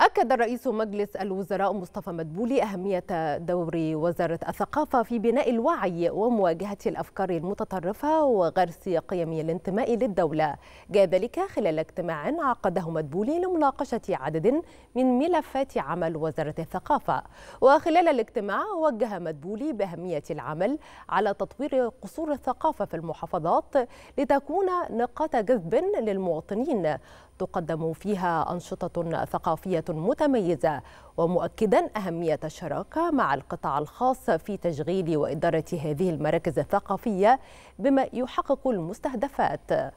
أكد رئيس مجلس الوزراء مصطفى مدبولي أهمية دور وزارة الثقافة في بناء الوعي ومواجهة الأفكار المتطرفة وغرس قيم الانتماء للدولة جاء ذلك خلال اجتماع عقده مدبولي لمناقشة عدد من ملفات عمل وزارة الثقافة وخلال الاجتماع وجه مدبولي بأهمية العمل على تطوير قصور الثقافة في المحافظات لتكون نقاط جذب للمواطنين تقدم فيها أنشطة ثقافية متميزة ومؤكدا أهمية الشراكة مع القطاع الخاص في تشغيل وإدارة هذه المراكز الثقافية بما يحقق المستهدفات